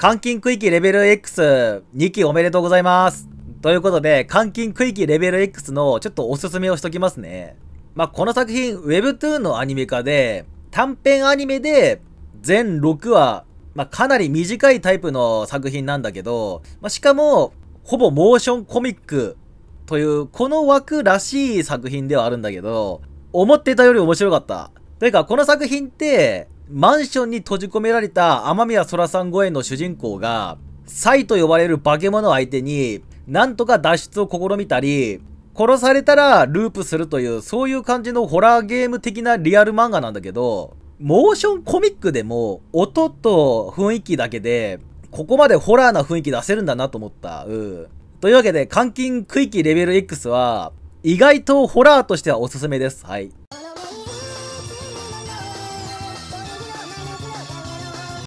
監禁区域レベル X2 期おめでとうございます。ということで、監禁区域レベル X のちょっとおすすめをしときますね。まあ、この作品 Webtoon のアニメ化で、短編アニメで全6話、まあ、かなり短いタイプの作品なんだけど、まあ、しかも、ほぼモーションコミックという、この枠らしい作品ではあるんだけど、思ってたより面白かった。というか、この作品って、マンションに閉じ込められた雨宮空さん声の主人公が、サイと呼ばれる化け物相手に、なんとか脱出を試みたり、殺されたらループするという、そういう感じのホラーゲーム的なリアル漫画なんだけど、モーションコミックでも、音と雰囲気だけで、ここまでホラーな雰囲気出せるんだなと思った。うん。というわけで、監禁区域レベル X は、意外とホラーとしてはおすすめです。はい。